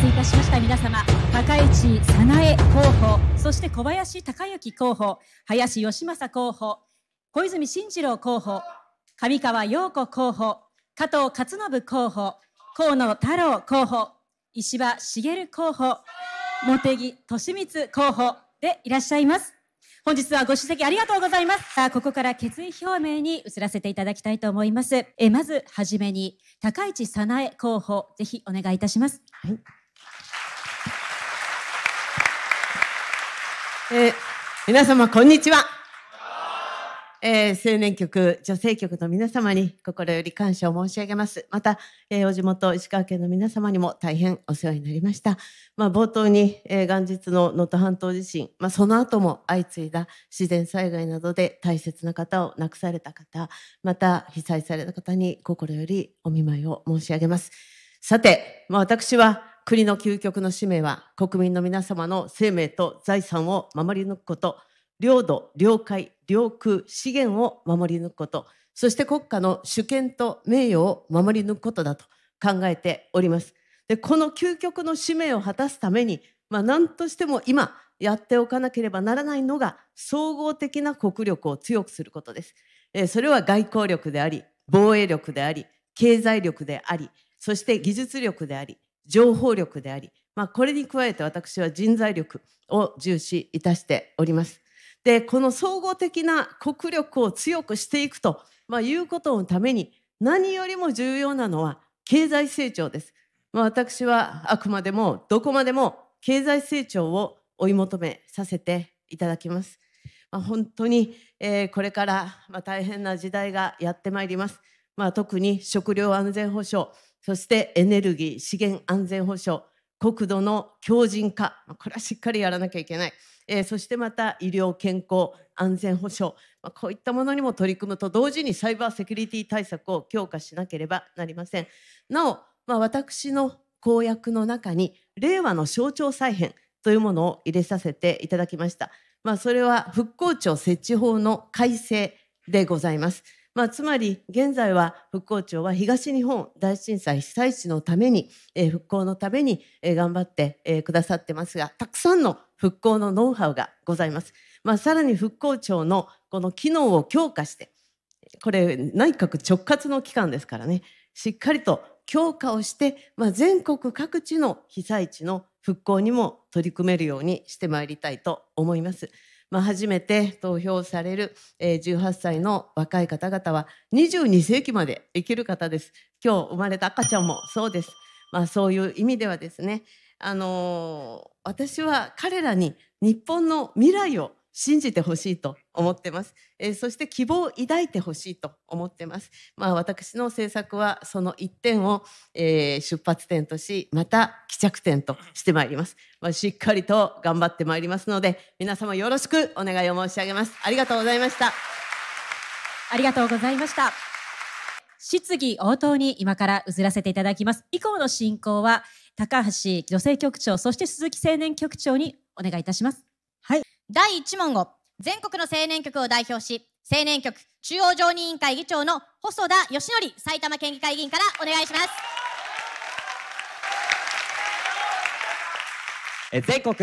せいたしました皆様高市早苗候補そして小林隆之候補林芳正候補小泉進次郎候補上川陽子候補加藤勝信候補河野太郎候補石破茂候補茂木敏光候補でいらっしゃいます本日はご出席ありがとうございますさあここから決意表明に移らせていただきたいと思いますえまずはじめに高市早苗候補ぜひお願いいたしますはいえー、皆様こんにちは、えー、青年局女性局の皆様に心より感謝を申し上げますまた、えー、お地元石川県の皆様にも大変お世話になりました、まあ、冒頭に、え元日の能登半島地震、まあ、その後も相次いだ自然災害などで大切な方を亡くされた方また被災された方に心よりお見舞いを申し上げますさて、まあ、私は国の究極の使命は国民の皆様の生命と財産を守り抜くこと領土領海領空資源を守り抜くことそして国家の主権と名誉を守り抜くことだと考えておりますでこの究極の使命を果たすために、まあ、何としても今やっておかなければならないのが総合的な国力を強くすることです、えー、それは外交力であり防衛力であり経済力でありそして技術力であり情報力であり、まあ、これに加えて私は人材力を重視いたしております。でこの総合的な国力を強くしていくと、まあ、いうことのために何よりも重要なのは経済成長です。まあ、私はあくまでもどこまでも経済成長を追い求めさせていただきます。まあ、本当に、えー、これから、まあ、大変な時代がやってまいります。まあ、特に食料安全保障そしてエネルギー、資源安全保障、国土の強靭化、これはしっかりやらなきゃいけない。えー、そしてまた医療、健康、安全保障、まあ、こういったものにも取り組むと同時にサイバーセキュリティ対策を強化しなければなりません。なお、まあ、私の公約の中に令和の象徴再編というものを入れさせていただきました。まあ、それは復興庁設置法の改正でございます。まあ、つまり現在は復興庁は東日本大震災被災地のために、えー、復興のために、えー、頑張って、えー、くださってますがたくさんの復興のノウハウがございます。まあ、さらに復興庁のこの機能を強化してこれ内閣直轄の機関ですからねしっかりと強化をして、まあ、全国各地の被災地の復興にも取り組めるようにしてまいりたいと思います。まあ、初めて投票される、えー、18歳の若い方々は22世紀まで生きる方です今日生まれた赤ちゃんもそうです、まあ、そういう意味ではですね、あのー、私は彼らに日本の未来を信じてほしいと思ってます、えー、そして希望を抱いてほしいと思ってます、まあ、私の政策はその一点を、えー、出発点としまた帰着点としてまいります、まあ、しっかりと頑張ってまいりますので皆様よろしくお願いを申し上げますありがとうございましたありがとうございました質疑応答に今から移らせていただきます以降の進行は高橋女性局長そして鈴木青年局長にお願いいたしますはい第1問を全国の青年局を代表し青年局中央常任委員会議長の細田義則埼玉県議会議員からお願いしますえ全国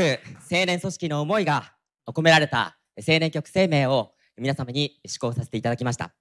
青年組織の思いが込められた青年局声明を皆様に施行させていただきました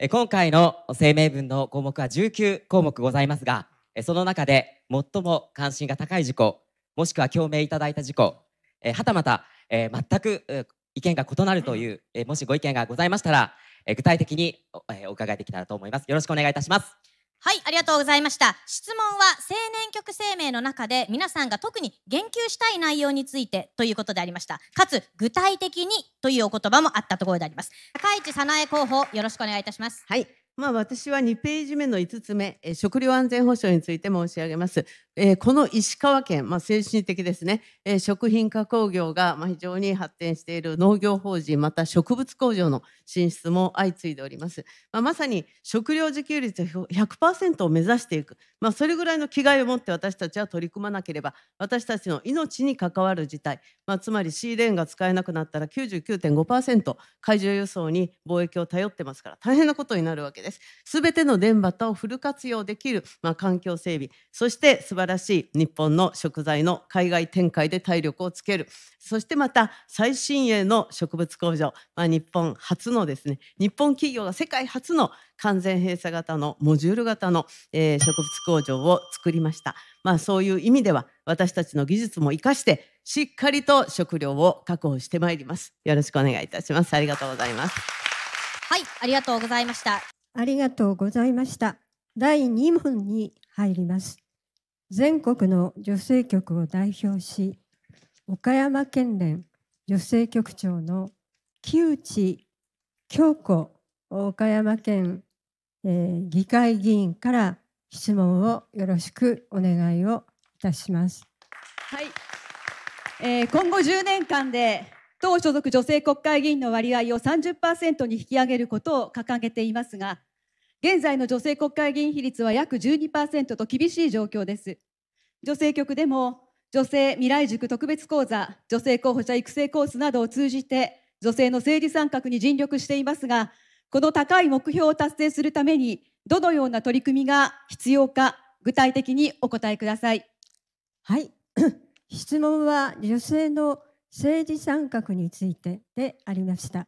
え今回の声明文の項目は19項目ございますがその中で最も関心が高い事項もしくは共鳴いただいた事項はたまたえー、全く意見が異なるという、えー、もしご意見がございましたら、えー、具体的にえー、お伺いできたらと思います。よろしくお願いいたします。はい、ありがとうございました。質問は青年局声明の中で皆さんが特に言及したい内容についてということでありました。かつ具体的にというお言葉もあったところであります。高市早苗候補、よろしくお願いいたします。はい、まあ、私は2ページ目の5つ目、食料安全保障について申し上げます。えー、この石川県、まあ、精神的ですね、えー、食品加工業が非常に発展している農業法人、また植物工場の進出も相次いでおります。まあ、まさに食料自給率100%を目指していく、まあ、それぐらいの気概を持って私たちは取り組まなければ、私たちの命に関わる事態、まあ、つまりシーレーンが使えなくなったら99.5%、海上輸送に貿易を頼ってますから、大変なことになるわけです。です。すべての電波をフル活用できる、まあ、環境整備、そして素晴らしい日本の食材の海外展開で体力をつける、そしてまた最新鋭の植物工場、まあ、日本初のですね、日本企業が世界初の完全閉鎖型のモジュール型の、えー、植物工場を作りました。まあ、そういう意味では私たちの技術も生かしてしっかりと食料を確保してまいります。よろしくお願いいたします。ありがとうございます。はい、ありがとうございました。ありがとうございました。第2問に入ります。全国の女性局を代表し、岡山県連女性局長の木内京子岡山県、えー、議会議員から質問をよろしくお願いをいたします。はい、えー、今後10年間で党所属女性国会議員の割合を30%に引き上げることを掲げていますが、現在の女性国会議員比率は約12%と厳しい状況です。女性局でも女性未来塾特別講座、女性候補者育成コースなどを通じて、女性の政治参画に尽力していますが、この高い目標を達成するために、どのような取り組みが必要か、具体的にお答えください。はい。質問は女性の政治参画についてでありました。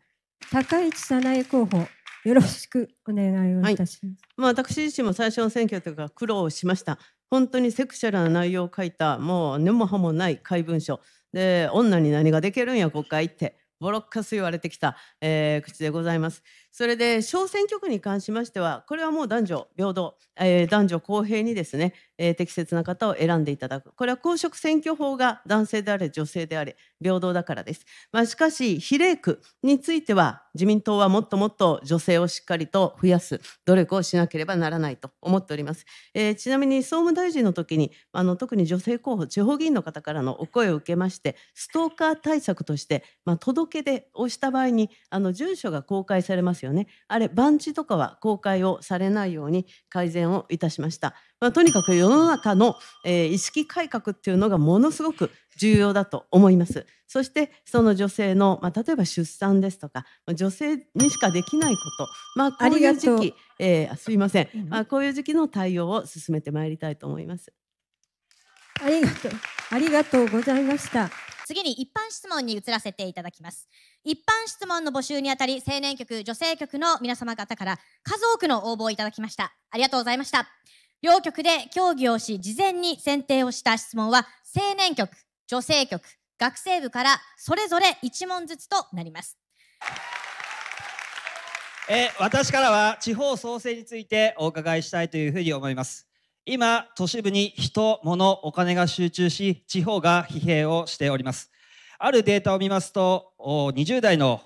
高市早苗候補よろしくお願いをいたします、はい、まあ、私自身も最初の選挙というか苦労しました本当にセクシャルな内容を書いたもう根も葉もない怪文書で女に何ができるんや国会ってボロッカス言われてきた、えー、口でございますそれで小選挙区に関しましてはこれはもう男女平等、えー、男女公平にですね、えー、適切な方を選んでいただくこれは公職選挙法が男性であれ女性であれ平等だからです、まあ、しかし比例区については自民党はもっともっと女性をしっかりと増やす努力をしなければならないと思っております、えー、ちなみに総務大臣の時にあの特に女性候補地方議員の方からのお声を受けましてストーカー対策として、まあ、届け出をした場合にあの住所が公開されますよよねあれ番地とかは公開をされないように改善をいたしました、まあ、とにかく世の中の、えー、意識改革っていうのがものすごく重要だと思いますそしてその女性の、まあ、例えば出産ですとか女性にしかできないこと、まあ、こういう時期、えー、すいません、まあ、こういう時期の対応を進めてまいりたいと思いますありがとうありがとうございました次に一般質問に移らせていただきます一般質問の募集にあたり、青年局、女性局の皆様方から数多くの応募をいただきました。ありがとうございました。両局で協議をし、事前に選定をした質問は、青年局、女性局、学生部からそれぞれ1問ずつとなります。え私からは地方創生についてお伺いしたいというふうに思います。今、都市部に人、物、お金が集中し、地方が疲弊をしております。あるデータを見ますと、20代の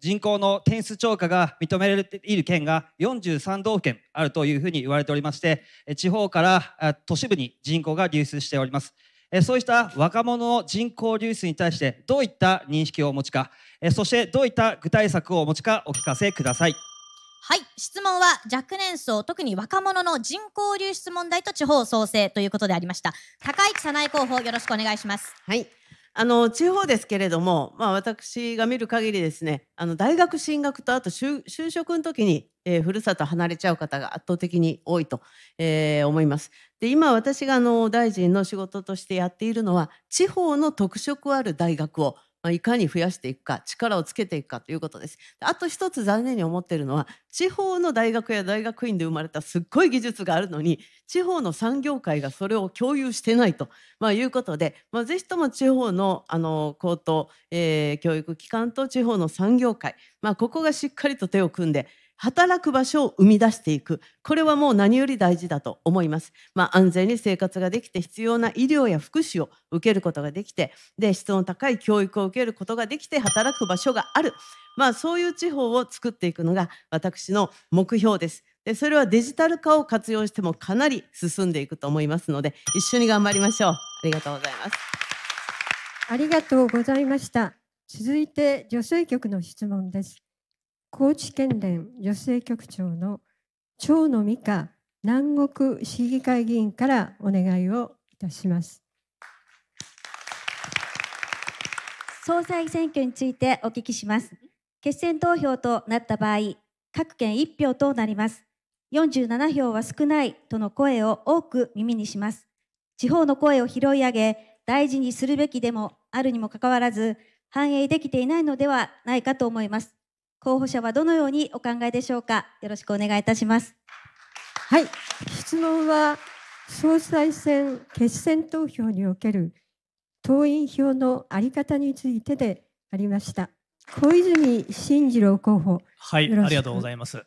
人口の点数超過が認められている県が43道府県あるというふうに言われておりまして、地方から都市部に人口が流出しております。そうした若者の人口流出に対してどういった認識をお持ちか、そしてどういった具体策をお持ちかお聞かせください。はい。質問は若年層、特に若者の人口流出問題と地方創生ということでありました。高市早苗候補、よろしくお願いします。はい。あの地方ですけれども、まあ、私が見る限りですねあの大学進学とあと就職の時に、えー、ふるさと離れちゃう方が圧倒的に多いと、えー、思います。で今私があの大臣の仕事としてやっているのは地方の特色ある大学をまあ、いかに増やしていくか力をつけていくかということですあと一つ残念に思ってるのは地方の大学や大学院で生まれたすっごい技術があるのに地方の産業界がそれを共有してないと、まあ、いうことで、まあ、ぜひとも地方のあの高等、えー、教育機関と地方の産業界、まあ、ここがしっかりと手を組んで働く場所を生み出していく。これはもう何より大事だと思います。まあ、安全に生活ができて、必要な医療や福祉を受けることができて、で、質の高い教育を受けることができて、働く場所がある。まあ、そういう地方を作っていくのが私の目標です。で、それはデジタル化を活用してもかなり進んでいくと思いますので、一緒に頑張りましょう。ありがとうございます。ありがとうございました。続いて女性局の質問です。高知県連女性局長の長野美香南国市議会議員からお願いをいたします。総裁選挙についてお聞きします。決選投票となった場合、各県1票となります。47票は少ないとの声を多く耳にします。地方の声を拾い上げ、大事にするべきでもあるにもかかわらず、反映できていないのではないかと思います。候補者はどのようにお考えでしょうか。よろしくお願いいたします。はい、質問は総裁選決選投票における党員票のあり方についてでありました。小泉進次郎候補。はい、ありがとうございます。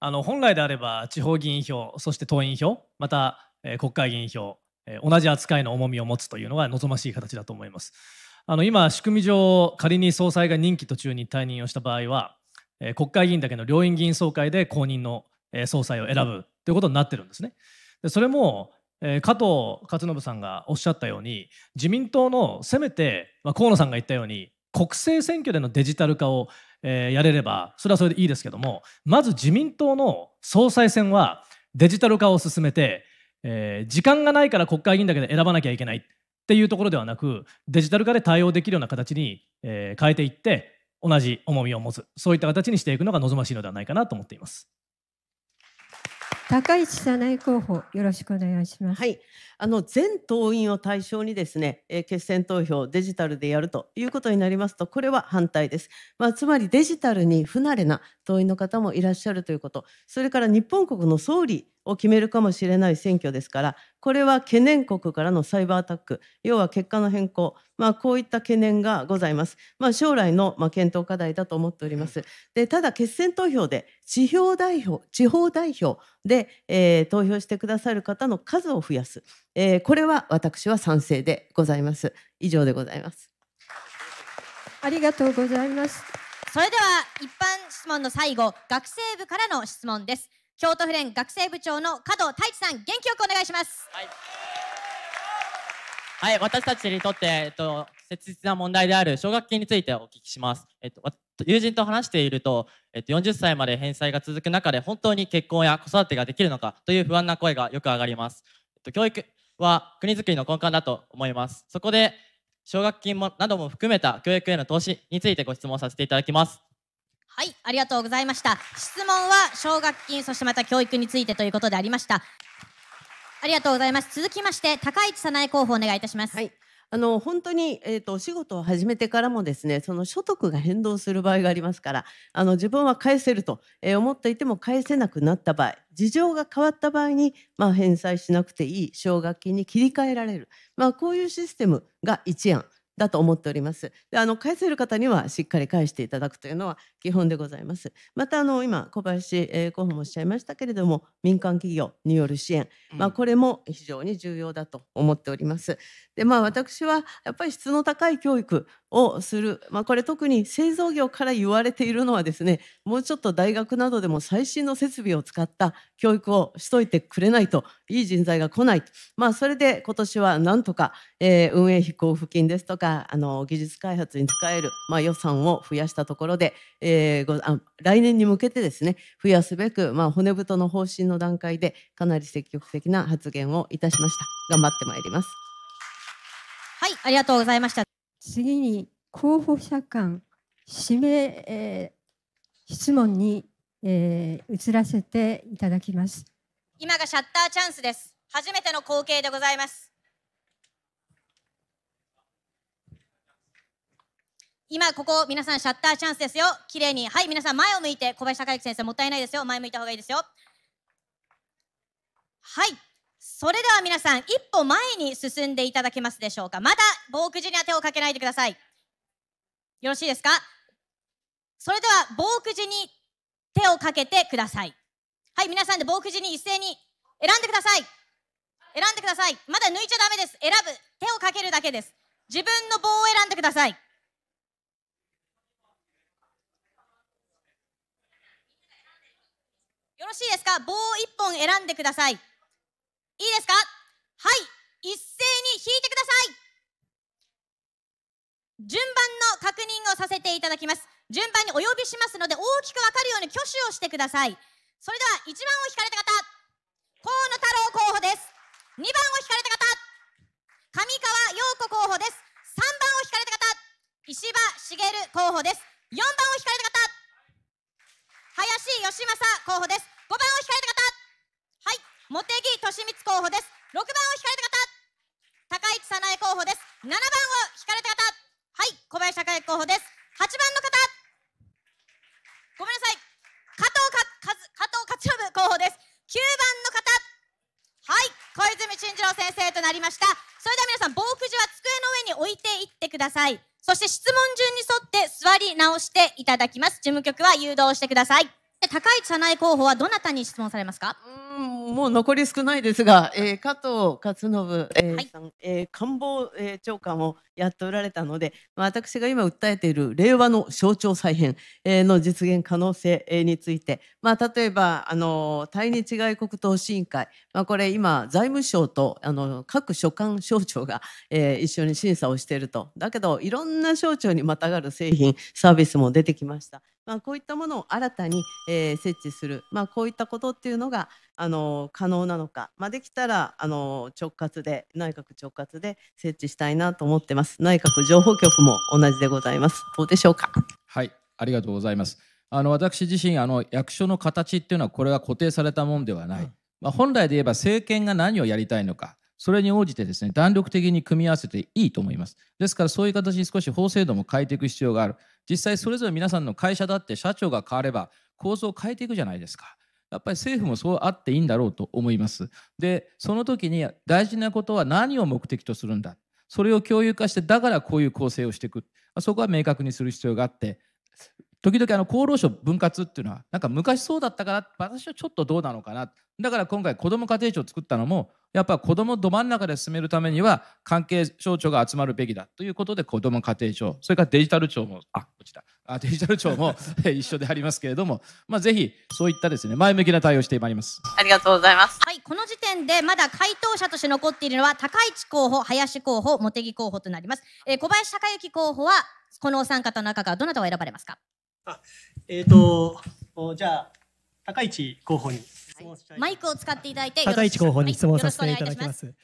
あの本来であれば地方議員票、そして党員票、また、えー、国会議員票、えー、同じ扱いの重みを持つというのが望ましい形だと思います。あの今仕組み上仮に総裁が任期途中に退任をした場合はえ国会議員だけの両院議員総会で公認の、え総裁を選ぶということになってるんですね。でそれも、え加藤勝信さんがおっしゃったように自民党のせめて、まあ、河野さんが言ったように国政選挙でのデジタル化を、えやれればそれはそれでいいですけどもまず自民党の総裁選はデジタル化を進めて、え時間がないから国会議員だけで選ばなきゃいけないっていうところではなくデジタル化で対応できるような形に、え変えていって同じ重みを持つそういった形にしていくのが望ましいのではないかなと思っています。高市早苗候補よろしくお願いします。はい、あの全党員を対象にですね、えー、決選投票デジタルでやるということになりますと、これは反対です。まあ、つまりデジタルに不慣れな党員の方もいらっしゃるということそれから日本国の総理を決めるかもしれない選挙ですからこれは懸念国からのサイバーアタック要は結果の変更、まあ、こういった懸念がございます、まあ、将来のま検討課題だと思っておりますでただ決選投票で地方代表地方代表で、えー、投票してくださる方の数を増やす、えー、これは私は賛成でございます以上でございますありがとうございますそれでは一般質問の最後学生部からの質問です京都府連学生部長の加藤太一さん元気よくお願いしますはい、はい、私たちにとって、えっと、切実な問題である奨学金についてお聞きします、えっと、友人と話していると、えっと、40歳まで返済が続く中で本当に結婚や子育てができるのかという不安な声がよく上がります、えっと、教育は国づくりの根幹だと思いますそこで奨学金もなども含めた教育への投資についてご質問させていただきます。はい、ありがとうございました。質問は奨学金、そしてまた教育についてということでありました。ありがとうございます。続きまして、高市早苗候補お願いいたします。はい。あの本当に、えーと、お仕事を始めてからもですねその所得が変動する場合がありますからあの自分は返せると、えー、思っていても返せなくなった場合事情が変わった場合に、まあ、返済しなくていい奨学金に切り替えられる、まあ、こういうシステムが一案だと思っております。であの返せる方にはしっかり返していただくというのは基本でございます。またあの今小林、えー、候補もおっしゃいましたけれども民間企業による支援、まあ、これも非常に重要だと思っております。でまあ私はやっぱり質の高い教育をする、まあ、これ特に製造業から言われているのはですねもうちょっと大学などでも最新の設備を使った教育をしといてくれないといい人材が来ないと、まあ、それで今年はなんとか、えー、運営費交付金ですとかあの技術開発に使える、まあ、予算を増やしたところで、えー、来年に向けてですね増やすべく、まあ、骨太の方針の段階でかなり積極的な発言をいたしました頑張ってまいりますはいありがとうございました次に候補者間指名、えー、質問に、えー、移らせていただきます今がシャッターチャンスです初めての光景でございます今ここ皆さんシャッターチャンスですよ綺麗にはい皆さん前を向いて小林孝之先生もったいないですよ前向いた方がいいですよはいそれでは皆さん、一歩前に進んでいただけますでしょうか。まだ、防くじには手をかけないでください。よろしいですかそれでは、防くじに手をかけてください。はい、皆さんで防くじに一斉に選んでください。選んでください。まだ抜いちゃダメです。選ぶ。手をかけるだけです。自分の棒を選んでください。よろしいですか棒を1本選んでください。いいですかはい一斉に引いてください順番の確認をさせていただきます順番にお呼びしますので大きく分かるように挙手をしてくださいそれでは1番を引かれた方河野太郎候補です2番を引かれた方上川陽子候補です3番を引かれた方石破茂候補です4番を引かれた方林義正候補です5番を引かれた方茂木敏光候補です6番を引かれた方高市早苗候補です7番を引かれた方はい小林孝之候補です8番の方ごめんなさい加藤か加藤勝信候補です9番の方はい小泉進次郎先生となりましたそれでは皆さん防くじは机の上に置いていってくださいそして質問順に沿って座り直していただきます事務局は誘導してください高市早苗候補はどなたに質問されますかもう残り少ないですが、えー、加藤勝信、えー、はい、えー、官房、えー、長官をやっておられたので、まあ、私が今訴えている令和の象徴再編、えー、の実現可能性、えー、について、まあ、例えばあの対日外国投資委員会、まあ、これ今財務省とあの各所管省庁が、えー、一緒に審査をしているとだけどいろんな省庁にまたがる製品サービスも出てきました。まあ、こういったものを新たに、えー、設置する、まあ、こういったことっていうのがあの可能なのか、まあ、できたらあの直轄で内閣直轄で設置したいなと思ってます内閣情報局も同じでございますどうでしょうかはいありがとうございますあの私自身あの役所の形っていうのはこれは固定されたもんではない、うん、まあ、本来で言えば政権が何をやりたいのかそれに応じてですね弾力的に組み合わせていいと思いますですからそういう形に少し法制度も変えていく必要がある実際それぞれ皆さんの会社だって社長が変われば構造を変えていくじゃないですか。やっぱり政府もそうあっていいんだろうと思います。で、その時に大事なことは何を目的とするんだ。それを共有化して、だからこういう構成をしていく。そこは明確にする必要があって、時々あの厚労省分割っていうのはなんか昔そうだったから私はちょっとどうなのかなだから今回子ども家庭庁を作ったのもやっぱ子どもど真ん中で進めるためには関係省庁が集まるべきだということで子ども家庭庁それからデジタル庁もあこちらあデジタル庁も 一緒でありますけれども、まあ、ぜひそういったですね前向きな対応してまいりますありがとうございます、はい、この時点でまだ回答者として残っているのは高市候補林候補茂木候補となります、えー、小林孝之候補はこのお三方の中からどなたを選ばれますかあえっ、ー、とじゃあ高市候補に質問したい、マイクを使っていただいて高市候補に質問させていただきます。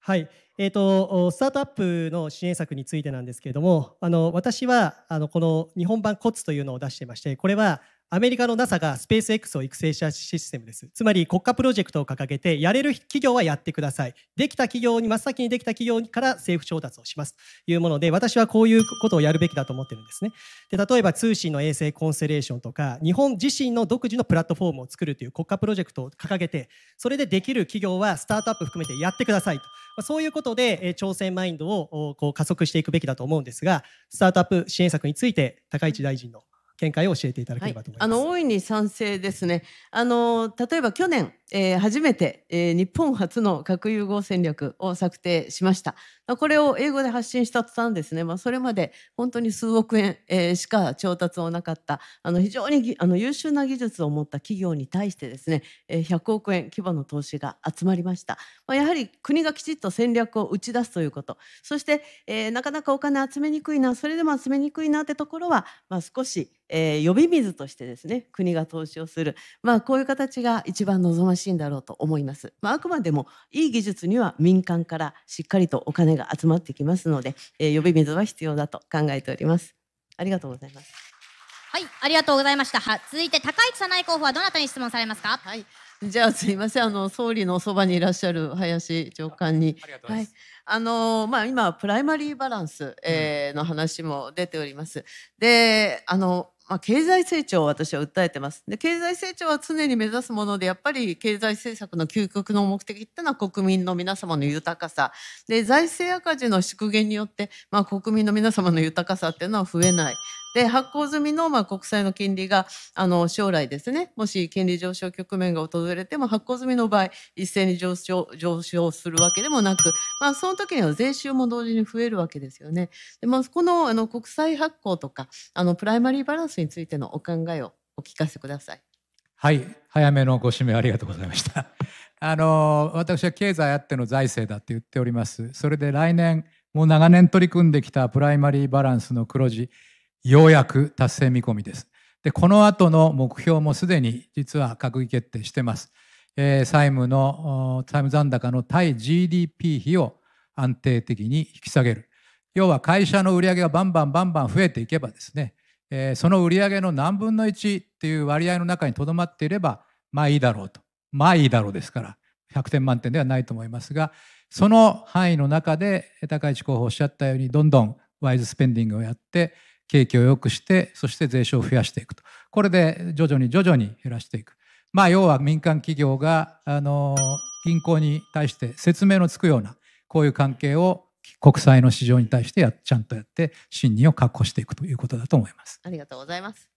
はい、えーと、スタートアップの支援策についてなんですけれども、あの私はあのこの日本版コツというのを出してまして、これはアメリカの NASA がスペース X を育成したシステムです。つまり国家プロジェクトを掲げて、やれる企業はやってください。できた企業に、真っ先にできた企業から政府調達をします。というもので、私はこういうことをやるべきだと思ってるんですね。で、例えば通信の衛星コンステレーションとか、日本自身の独自のプラットフォームを作るという国家プロジェクトを掲げて、それでできる企業はスタートアップ含めてやってくださいと。そういうことで、挑戦マインドをこう加速していくべきだと思うんですが、スタートアップ支援策について、高市大臣の見解を教えていただければと思います。はい、あの大いに賛成ですね。あの例えば去年えー、初めて、えー、日本初の核融合戦略を策定しました。これを英語で発信した途端ですね、まあ、それまで本当に数億円、えー、しか調達をなかったあの非常にあの優秀な技術を持った企業に対してですね、え100億円規模の投資が集まりました。まあ、やはり国がきちっと戦略を打ち出すということ、そして、えなかなかお金集めにくいな、それでも集めにくいなってところは、まあ、少し、え呼び水としてですね、国が投資をする、まあ、こういう形が一番望ましいしいんだろうと思います。まあ、あくまでもいい技術には民間からしっかりとお金が集まってきますので、えー、呼び水は必要だと考えております。ありがとうございます。はい、ありがとうございました。は続いて高市早苗候補はどなたに質問されますか。はい。じゃあすいませんあの総理のそばにいらっしゃる林長官にはい、あのまあ今プライマリーバランス、えー、の話も出ております。であのまあ、経済成長を私は訴えてます。で、経済成長は常に目指すもので、やっぱり経済政策の究極の目的ってのは国民の皆様の豊かさ。で、財政赤字の縮減によって、まあ、国民の皆様の豊かさっていうのは増えない。で発行済みのまあ国債の金利があの将来ですねもし金利上昇局面が訪れても発行済みの場合一斉に上昇上昇するわけでもなく、まあ、その時には税収も同時に増えるわけですよね。でまあ、このあの国債発行とかあのプライマリーバランスについてのお考えをお聞かせください。はい早めのご指名ありがとうございました。あの私は経済あっての財政だって言っております。それで来年もう長年取り組んできたプライマリーバランスの黒字ようやく達成見込みです。で、この後の目標もすでに実は閣議決定してます。えー、債務の、債務残高の対 GDP 比を安定的に引き下げる。要は会社の売上がバンバンバンバン増えていけばですね、えー、その売上の何分の1っていう割合の中にとどまっていれば、まあいいだろうと。まあいいだろうですから、100点満点ではないと思いますが、その範囲の中で、高市候補おっしゃったように、どんどんワイズスペンディングをやって、景気を良くしてそして税収を増やしていくとこれで徐々に徐々に減らしていくまあ要は民間企業があの銀行に対して説明のつくようなこういう関係を国債の市場に対してやちゃんとやって信任を確保していくということだと思いますありがとうございます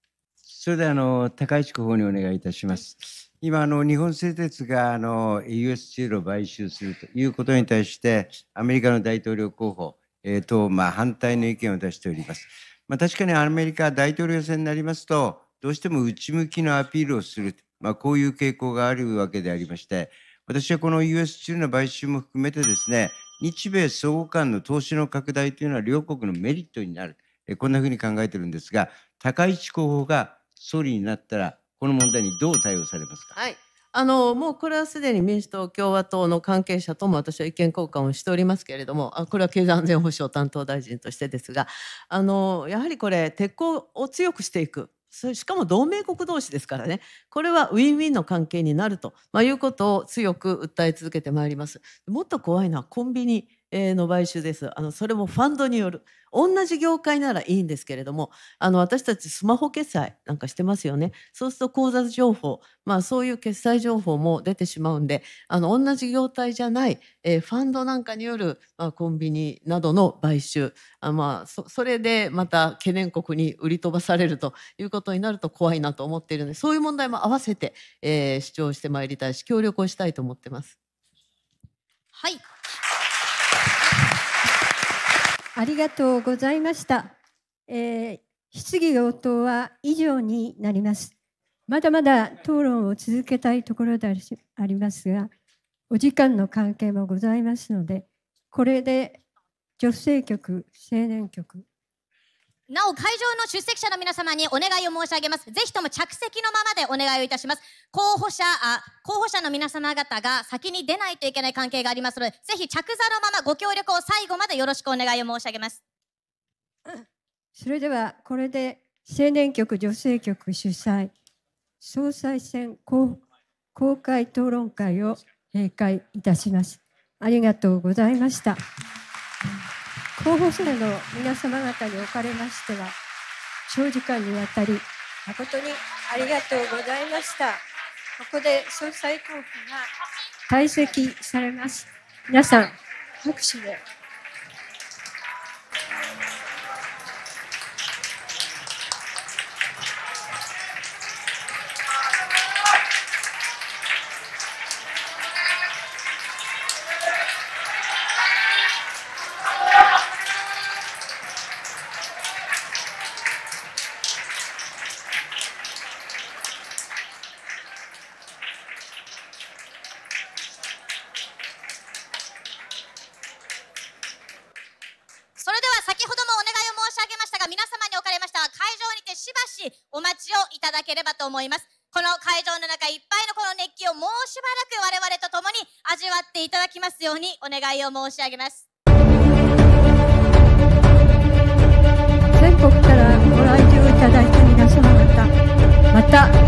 それであの高市候補にお願いいたします、今あの日本製鉄があの US チールを買収するということに対してアメリカの大統領候補、えー、とまあ反対の意見を出しておりますまあ、確かにアメリカ大統領選になりますと、どうしても内向きのアピールをする、まあ、こういう傾向があるわけでありまして、私はこの US 中の買収も含めてですね、日米相互間の投資の拡大というのは両国のメリットになる、こんなふうに考えてるんですが、高市候補が総理になったら、この問題にどう対応されますか。はいあのもうこれはすでに民主党、共和党の関係者とも私は意見交換をしておりますけれどもあこれは経済安全保障担当大臣としてですがあのやはりこれ鉄鋼を強くしていくそれしかも同盟国同士ですからねこれはウィンウィンの関係になると、まあ、いうことを強く訴え続けてまいりますもっと怖いのはコンビニえの買収です。あのそれもファンドによる同じ業界ならいいんですけれどもあの私たちスマホ決済なんかしてますよねそうすると口座情報、まあ、そういう決済情報も出てしまうんであの同じ業態じゃない、えー、ファンドなんかによる、まあ、コンビニなどの買収あ、まあ、そそれでまた懸念国に売り飛ばされるということになると怖いなと思っているのでそういう問題も合わせて、えー、主張してまいりたいし協力をしたいと思ってます。はいありがとうございました。えー、質疑応答は以上になります。まだまだ討論を続けたいところでありますが、お時間の関係もございますので、これで女性局、青年局、なお会場の出席者の皆様にお願いを申し上げます。ぜひとも着席のままでお願いをいたします。候補者、あ候補者の皆様方が先に出ないといけない関係がありますので、ぜひ着座のままご協力を最後までよろしくお願いを申し上げます。それでは、これで青年局女性局主催、総裁選公開討論会を閉会いたします。ありがとうございました。候補生の皆様方におかれましては長時間にわたり誠にありがとうございましたここで総裁候補が退席されます皆さん拍手で思います。この会場の中いっぱいのこの熱気をもうしばらく我々と共に味わっていただきますようにお願いを申し上げます。全国からご来場いただいた皆様方、また